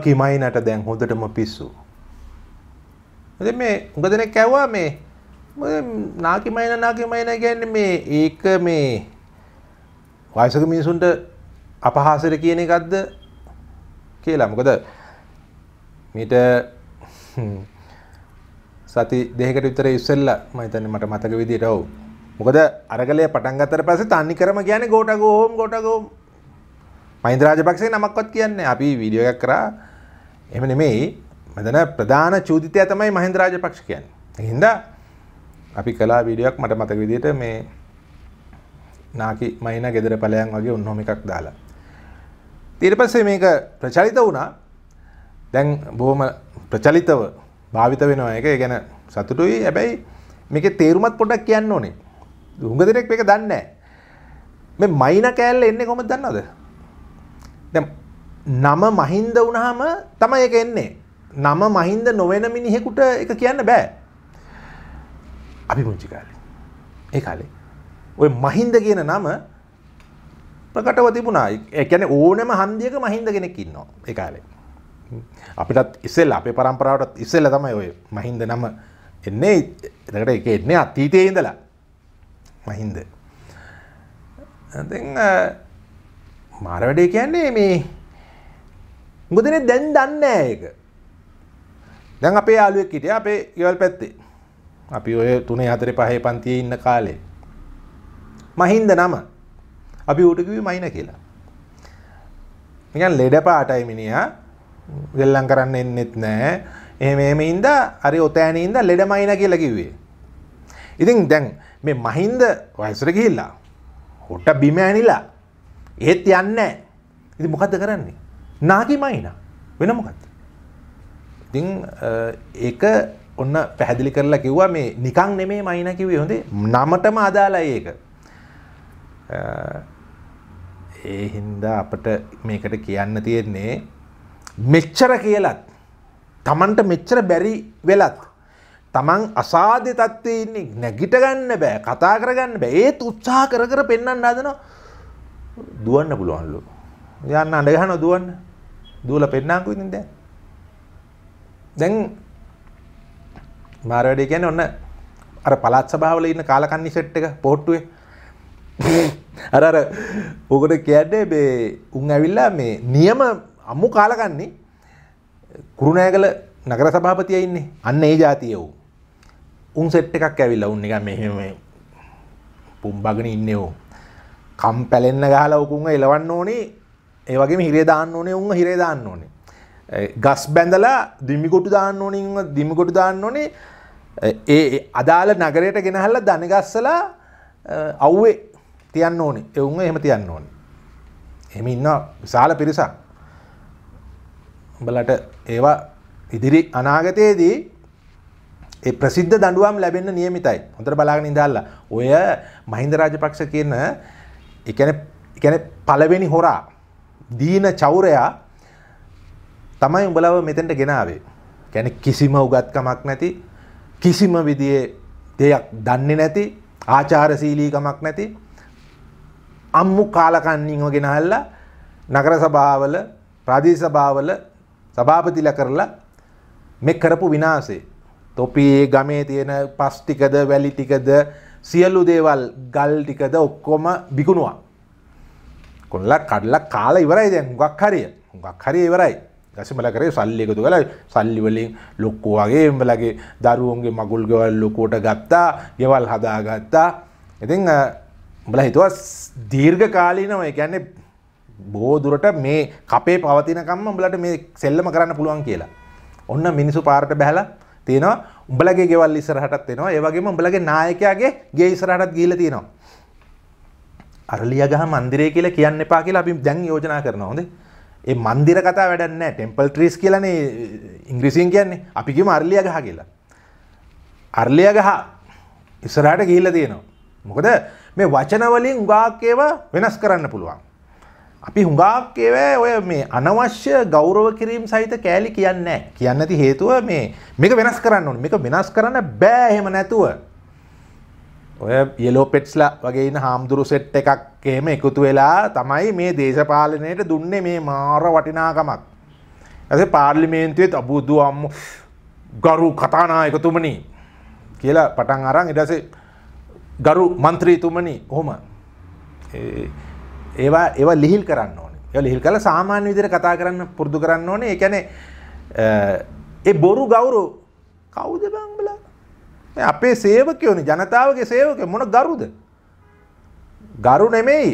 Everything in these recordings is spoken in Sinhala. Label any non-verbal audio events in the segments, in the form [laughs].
කිමයිනට දැන් හොඳටම පිස්සු. ඉතින් මේ උඟ දෙනෙක් ඇහුවා මේ නාකිමයින නාකිමයින කියන්නේ මේ ඒක මේ වයසක මිනිසුන්ට අපහාසයට කියන එකක්ද කියලා. මොකද මීට සති දෙකකට විතර ඉස්සෙල්ලා මම හිතන්නේ මට මතක විදියට ඔව්. මොකද අරගලේ පටන් ගත්තට පස්සේ තන්නේ කරම කියන්නේ ගෝටගෝ හෝම් ගෝටගෝ මහින්ද රාජපක්ෂේ නමක්වත් කියන්නේ අපි වීඩියෝ එකක් කරා එහෙම නෙමෙයි මෙතන ප්‍රධාන චූදිතය තමයි මහින්ද රාජපක්ෂ කියන්නේ. ඒ හින්දා අපි කලා වීඩියෝක් මට මතක විදිහට මේ නාකි මයින ගෙදර ඵලයන් වගේ උන්හොම එකක් දාලා. ඊට පස්සේ මේක ප්‍රචලිත වුණා. දැන් බොහොම ප්‍රචලිතව භාවිත වෙනවා එක ඒ ගැන සතුටුයි. හැබැයි මේකේ තේරුමත් පොඩ්ඩක් කියන්න ඕනේ. හුඟ දෙනෙක් මේක දන්නේ නැහැ. මේ මයින කෑල්ල එන්නේ කොහොමද දන්නවද? දැන් නම මහින්ද වුණාම තමයි ඒක එන්නේ. නම මහින්ද නොවන මිනිහෙකුට ඒක කියන්න බෑ. අපි පුංචි කාලේ. ඒ කාලේ ඔය මහින්ද කියන නම ප්‍රකටව තිබුණා. ඒ කියන්නේ ඕනෑම හන්දියක මහින්ද කෙනෙක් ඉන්නවා ඒ කාලේ. අපිටත් ඉස්සෙල්ලා අපේ પરම්පරාවටත් ඉස්සෙල්ලා තමයි ඔය මහින්ද නම එන්නේ. එතකොට ඒක එන්නේ අතීතයේ ඉඳලා. මහින්ද. දැන් මාර වැඩේ කියන්නේ මේ මුදනේ දැන් දන්නේ ඒක. දැන් අපේ යාළුවෙක් හිටියා අපේ ඊවල් පැත්තේ. අපි ඔය 3 4 5 පන්තියේ ඉන්න කාලේ. මහින්ද නම. අපි ඌට කිව්වේ මයින කියලා. නිකන් ලෙඩ පාටයි මිනිහා. ගෙල්ලම් කරන්න එන්නෙත් නෑ. එහෙම එහෙම ඉඳා හරි ඔතෑනේ ඉඳා ලෙඩ මයින කියලා කිව්වේ. ඉතින් දැන් මේ මහින්ද වයසට ගිහිල්ලා හොට බිම ඇනිලා ඒත් යන්නේ නැහැ. ඉතින් මොකද්ද කරන්නේ? නාගිමයින වෙන මොකක්ද ඉතින් ඒක ඔන්න පැහැදිලි කරලා කිව්වා මේ නිකං නෙමේ මයින කිව්වේ හොඳේ නමටම අදාළයි ඒක ඒ හින්දා අපට මේකට කියන්න තියෙන්නේ මෙච්චර කියලත් තමන්ට මෙච්චර බැරි වෙලත් තමන් අසාධ්‍ය තත්ත්වයේ ඉන්නේ නැගිට ගන්න බෑ කතා කරගන්න බෑ ඒත් උත්සාහ කර කර පෙන්වන්න හදනවා දුවන්න පුළුවන්ලු යන්න අඬ ගහනවා දුවන්න දුවලා පෙන්නම්කෝ ඉතින් දැන්. දැන් මාර වැඩේ කියන්නේ ඔන්න අර පළාත් සභාවල ඉන්න කාලකන්ණි සෙට් එක පොට්ටුවේ [laughs] අර අර ඕකට කියන්නේ මේ උන් ඇවිල්ලා මේ නියම අමු කාලකන්ණි කුරුණෑගල නගර සභාපතියා ඉන්නේ. අන්න ඒ જાතිය උන්. උන් සෙට් එකක් ඇවිල්ලා උන් නිකන් මෙහෙම පුම්බගෙන ඉන්නේ උන්. කම් පැලෙන්න ගහලා උකුන් එලවන්න ඕනේ ඒ වගේ හිරේ දාන්න ඕනේ උන් හිරේ දාන්න ඕනේ ගස් බැඳලා දිමිකොටු දාන්න ඕනේ උන් දිමිකොටු දාන්න ඕනේ ඒ අදාළ නගරයට ගෙනහල්ලා දන ගස්සලා අවුවේ තියන්න ඕනේ ඒ උන් එහෙම තියන්න ඕනේ එහෙම ඉන්න විශාල පිරිසක් උඹලට ඒවා ඉදිරි අනාගතයේදී ඒ ප්‍රසිද්ධ දඬුවම් ලැබෙන්න නියමිතයි. හොඳට බලාගෙන ඉඳලා. ඔය මහින්ද රාජපක්ෂ කියන ඒ කියන්නේ පළවෙනි හොරා දීන චෞරයා තමයි උඹලව මෙතෙන්ට ගෙනාවේ. කැන කිසිම උගත්කමක් නැති කිසිම විදියේ දෙයක් දන්නේ නැති ආචාරශීලීකමක් නැති අම්මු කාලකන්නින්ව ගෙනහල්ලා නගර සභාවල ප්‍රාදේශ සභාවල සභාපතිලා කරලා මේ කරපු විනාශේ තොපි ගමේ තියෙන පස් ටිකද වැලි ටිකද සියලු දේවල් ගල් ටිකද ඔක්කොම විකුණුවා කොල්ලක් කඩලා කාලා ඉවරයි දැන් හුඟක් හරිය. හුඟක් හරිය ඉවරයි. දැසිමලා කරේ සල්ලි එකතු කරලා සල්ලි වලින් ලොක්කෝ වගේ එම්බලගේ දරුවන්ගේ මගුල් ගෙවල් ලොකෝට ගත්තා, ගෙවල් හදාගත්තා. ඉතින් උඹලා හිතුවා දීර්ඝ කාලීනව ඒ කියන්නේ බොහෝ දුරට මේ කපේ පවතිනකම්ම උඹලට මේ සෙල්ලම කරන්න පුළුවන් කියලා. ඔන්න මිනිසු පාරට බැහැලා තියෙනවා. උඹලගේ ගෙවල් ඉස්සරහටත් එනවා. ඒ වගේම උඹලගේ නායකයාගේ ගේ ඉස්සරහටත් ගිහිල්ලා තියෙනවා. අරලිය ගහ මන්දිරය කියලා කියන්න එපා කියලා අපි දැන් යෝජනා කරනවා හොඳේ. ඒ මන්දිර කතා වැඩක් නැහැ. ටෙම්පල් ට්‍රීස් කියලානේ ඉංග්‍රීසියෙන් කියන්නේ. අපි කියමු අරලිය ගහ කියලා. අරලිය ගහ ඉස්සරහට ගිහිල්ලා තියෙනවා. මොකද මේ වචන වලින් හුඟක් ඒවා වෙනස් කරන්න පුළුවන්. අපි හුඟක් ඒවෑ ඔය මේ අනවශ්‍ය ගෞරව කිරීම් සහිත කෑලි කියන්නේ නැහැ. කියන්න ඇති හේතුව මේ මේක වෙනස් කරන්න ඕනේ. මේක වෙනස් කරන්න බෑ එහෙම නැතුව. ඔය යලෝපෙට්ස්ලා වගේන්න හාමුදුරු සෙට් එකක්කේම එකතු වෙලා තමයි මේ දේශපාලනයට දුන්නේ මේ මාර වටිනාකමක්. ඇස පාර්ලිමේන්තුවත් අබුදු අම්ම ගරු කතානායකතුමනි කියලා පටන් අරන් ඉඩස ගරු මන්ත්‍රීතුමනි හොම ඒවා ඒවා ලිහිල් කරන්න ඕන ය ලිහිල් කල සාමාන්‍ය විදිර කතා කරන්න පුරදු කරන්න ඕනේ එකැනේ ඒ බොරු ගෞරු කවුද බංබලා අපේ සේවකයෝනි ජනතාවගේ සේවක මොන ගරුද. ගරු නෙමෙයි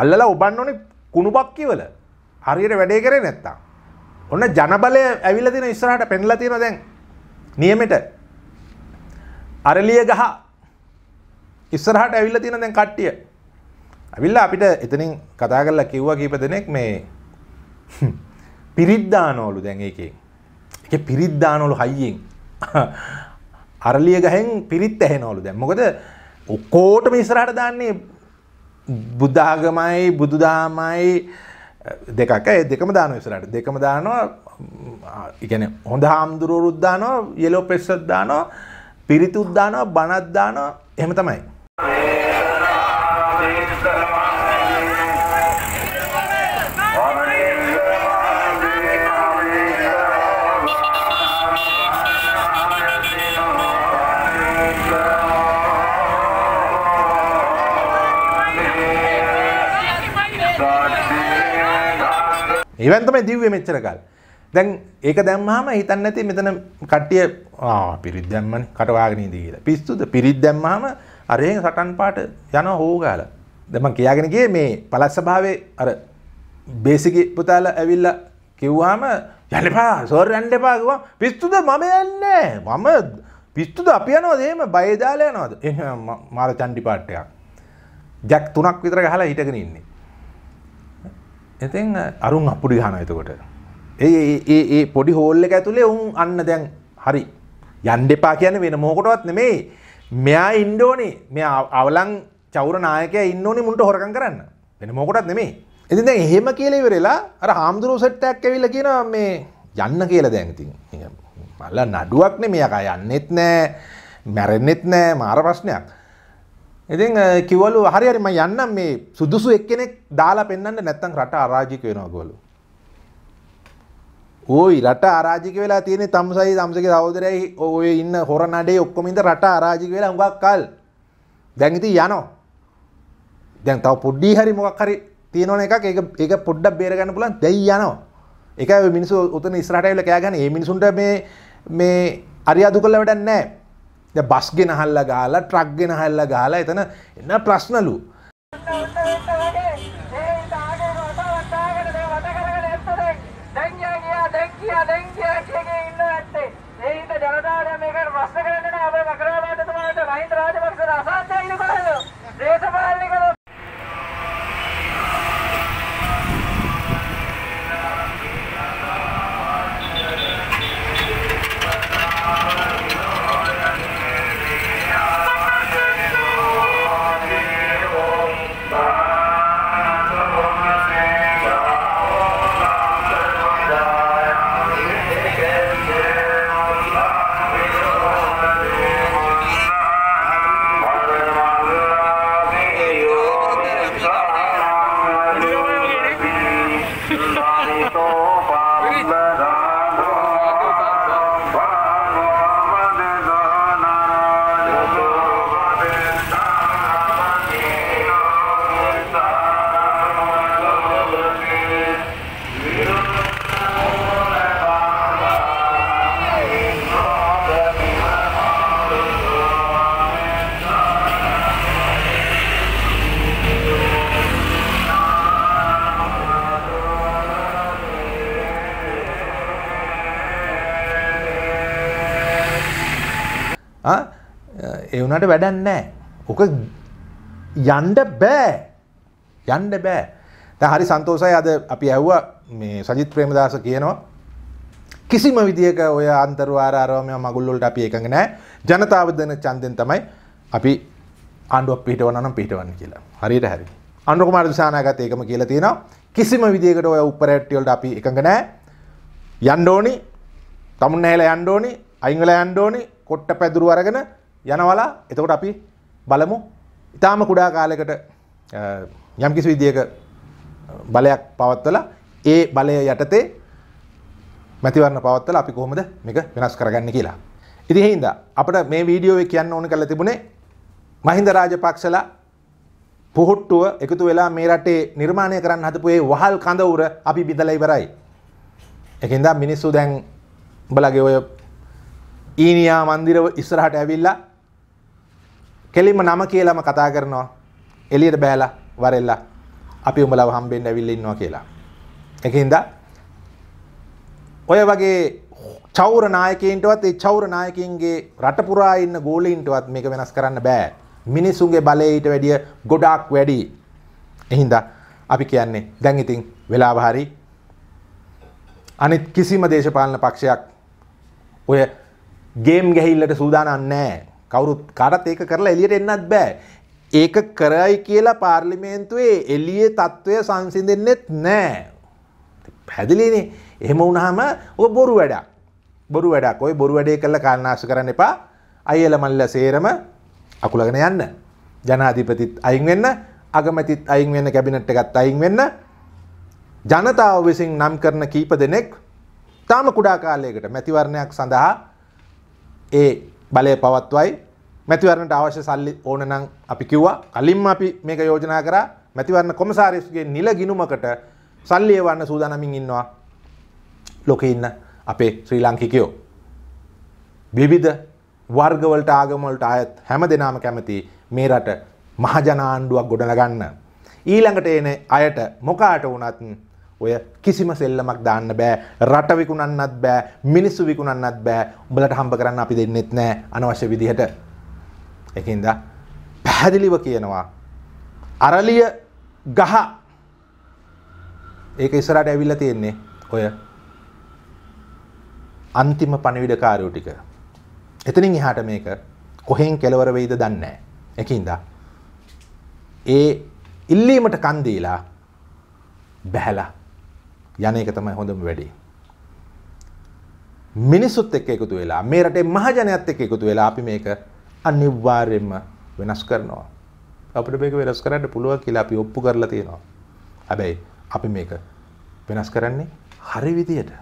අල්ලලා ඔබන්න ඕනි කුණුබක්කිවල හරියට වැඩේ කරේ නැත්තා. ඔන්න ජනබලය ඇවිල්ල තින ඉස්රහට පෙන්ලා තියෙන දැන් නියමෙට අරලිය ගහ ඉස්සරහට ඇවිල්ල තියෙන දැන් කට්ටිය. ඇවිල්ලා අපිට එතනින් කතා කරලා කිව්වා කීප දෙනෙක් මේ [laughs] පිරිද්දානෝලු දැන් ඒකේ. ඒකේ පිරිද්දානෝලු හයියෙන්. [laughs] අරලිය ගහෙන් පිරිත් ඇහෙනවලු දැන් මොකද ඔක්කොටම ඉස්සරහට දාන්නේ බුද්ධාගමයි බුදුදාමයි දෙකක් ඒ දෙකම දානවා ඉස්සරහට දෙකම දානවා ඉගෙන හොඳ හාමුදුරුවරුත් දානවා යෙලෝ පෙස්සත් දානවා පිරිතුත් දානවා බණත් දානවා එහෙම තමයි ඒවන් තමයි දිව්වේ මෙච්චර කල්. දැන් ඒක දැම්මහම හිතන්නේ නැති මෙතන කට්ටිය ආ පිරිත් දැම්මනේ කට වාගෙන ඉඳී කියලා. පිස්සුද පිරිත් දැම්මහම අර එහෙන් සටන් පාට යන හෝ ගාලා. දැන් මම කියාගෙන ගියේ මේ පළස් ස්වභාවයේ අර බේසිගේ පුතාලා ඇවිල්ලා කිව්වාම යන්න එපා සෝර් යන්න එපා කිව්වා. පිස්සුද මම යන්නේ මම පිස්සුද අපි යනවාද එහෙම බය දාලා යනවාද? එහෙනම් මාර චන්ඩි පාට් එකක්. ජැක් තුනක් විතර ගහලා හිටගෙන ඉන්නේ. එතින් අරුන් අපපුඩි හන එතකොට ඒ ඒ පොඩි හෝල්ල එක ඇතුළේ උන් අන්න දැන් හරි යන්ඩ එපා කියන වෙන මෝකොටවත් නෙමේ මෙයා ඉන්ඩෝනේ මෙ අවලං චෞර නායක ඉන්නෝනි මුට හොරකන් කරන්න වෙන මෝකොටත් නෙමේ එතින් දැ එහෙම කියලේ වෙරලා අර හාමුදුරුව සට්ටක් ඇවිල්ල කියන මේ යන්න කියල දැන්තින් මල්ල නඩුවක් නෙමයකා යන්නෙත් නෑ මැරෙන්නෙත් නෑ මාර ප්‍රශ්නයක් ඉතින් කිවලු හරි හරි මම යන්නම් මේ සුදුසු එක්කෙනෙක් දාලා පෙන්වන්න නැත්නම් රට අරාජික වෙනවා ගෝලු. ওই රට අරාජික වෙලා තියෙන්නේ තම්සයි තම්සගේ සහෝදරයයි ඔය ඉන්න හොර නඩේ ඔක්කොම ඉඳ රට අරාජික වෙලා හුඟක් කල්. දැන් ඉතින් යනවා. දැන් තව පොඩි හරි මොකක් හරි තියෙනවන එකක් ඒක ඒක පොඩ්ඩක් බේරගන්න පුළුවන් දෙයි යනවා. ඒකයි ඔය මිනිස්සු උතන ඉස්සරහට ඇවිල්ලා කෑ ගන්න. මේ මිනිසුන්ට මේ මේ අරියාදු කළ වැඩක් නැහැ. බස් ගෙනහල්ල ගාලා ට්‍රක් ගෙනහල්ල ගාලා එතන එන්න ප්‍රශ්නලු. ජනතාවට මේක රස්ස කරන්න අපේ මකරාලාට තමයි මහින්ද රාජපක්ෂ රසායනික බලන දේශපාලනික එවුනට වැඩන්න නෑ ඕක යන්ඩ බෑ යන්ඩ බෑ ත හරි සන්තෝසයි අද අපි ඇව්ව මේ සජිත් ප්‍රේමදාස කියනවා කිසිම විදික ඔය අන්තර්වාරාරෝමය මගුල්ලොල්ට අපි එකඟ නෑ ජනතාව දෙන චන්දෙන් තමයි අපි ආණ්ඩුවක් පිටවනම් පිටවන්න කියලා හරියට හැරි අනුකුමාර දිසානාගත ඒකම කියලා තියෙනවා කිසිම විදිකට ඔය උපරැට්ටියොල්ට අපි එකඟ නෑ යන්න ඕනි තමුන් ඇහලා යන්න ඕනි අයින් වෙලා යන්න ඕනි කොට්ට පැදුරු අරගෙන යනවලා එතකොට අපි බලමු ඉතාම කුඩා කාලෙකට යම් කිසි විදියක බලයක් පවත්වලා ඒ බලය යටතේ මැතිවරණ පවත්වලා අපි කොහොමද මේක වෙනස් කරගන්නේ කියලා. ඉතින් එහෙනම් අපිට මේ වීඩියෝ එක කියන්න ඕන කරලා තිබුණේ මහින්ද රාජපක්ෂලා පුහුට්ටුව එකතු වෙලා මේ රටේ නිර්මාණය කරන්න හදපු ඒ වහල් කඳවුර අපි බිඳලා ඉවරයි. ඒකෙන්ද මිනිස්සු දැන් උඹලගේ ඔය ඊනියා මන්දිර ඉස්සරහට ඇවිල්ලා කෙලින්ම නම කියලාම කතා කරනවා. එළියට බෑලා වරෙල්ලා අපි උඹලව හම්බෙන්න ඇවිල්ලා ඉන්නවා කියලා. ඒකින්ද ඔය වගේ චෞර නායකයින්ටවත් ඒ චෞර නායකයින්ගේ රට පුරා ඉන්න ගෝලීන්ටවත් මේක වෙනස් කරන්න බෑ. මිනිසුන්ගේ බලය ඊට වැඩිය ගොඩාක් වැඩි. එහින්ද අපි කියන්නේ දැන් ඉතින් වෙලාව හරි අනිත් කිසිම දේශපාලන පක්ෂයක් ඔය ගේම් ගැහිල්ලට සූදානම් නැහැ. කවුරුත් කාටත් ඒක කරලා එළියට එන්නත් බෑ. ඒක කරයි කියලා පාර්ලිමේන්තුවේ එළියේ තත්ත්වය සංසිඳෙන්නෙත් නෑ. පැදිලිනේ. එහෙම වුණාම ඔය බොරු වැඩක්. බොරු වැඩක්. ඔය බොරු වැඩේ කළා කාලනාශ කරන්න එපා. අයියල මල්ල සේරම අකුලගෙන යන්න. ජනාධිපතිත් අයින් වෙන්න, අගමැතිත් අයින් වෙන්න, කැබිනට් එකත් අයින් වෙන්න. ජනතාව විසින් නම් කරන කීප දෙනෙක් තාම කුඩා කාලයකට මැතිවරණයක් සඳහා ඒ බලය පවත්වයි මැතිවරණට අවශ්‍ය සල්ලි ඕන නම් අපි කිව්වා කලින්ම අපි මේක යෝජනා කරා මැතිවරණ කොමසාරිස්ගේ නිල ගිනුමකට සල්ලි එවන්න සූදානමින් ඉන්නවා ලෝකේ ඉන්න අපේ ශ්‍රී ලාංකිකයෝ විවිධ වර්ගවලට ආගමවලට ආයත් හැම දෙනාම කැමති මේ රට මහජන ආණ්ඩුවක් ගොඩනගන්න ඊළඟට එන අයට මොකාට වුණත් ඔය කිසිම සෙල්ලමක් දාන්න බෑ රට විකුණන්නත් බෑ මිනිස්සු විකුණන්නත් බෑ උඹලට හම්බ කරන්න අපි දෙන්නෙත් නෑ අනවශ්‍ය විදිහට එකින්ද පැහැදිලිව කියනවා අරලිය ගහ ඒක ඉස්සරහට ඇවිල්ලා තියෙන්නේ ඔය අන්තිම පණිවිඩකාරයෝ ටික. එතනින් එහාට මේක කොහෙන් කෙලවර වෙයිද දන්නේ නැහැ. ඒකින්ද ඒ ඉල්ලීමට කන් දීලා බැහැලා යන එක තමයි හොඳම වැඩේ. මිනිසුත් එක්ක එකතු වෙලා මේ රටේ මහජනයත් එක්ක එකතු වෙලා අපි මේක අනිවාර්යයෙන්ම වෙනස් කරනවා. අපිට මේක වෙනස් කරන්න පුළුවන් කියලා අපි ඔප්පු කරලා තියෙනවා. හැබැයි අපි මේක වෙනස් කරන්නේ හරි විදියට.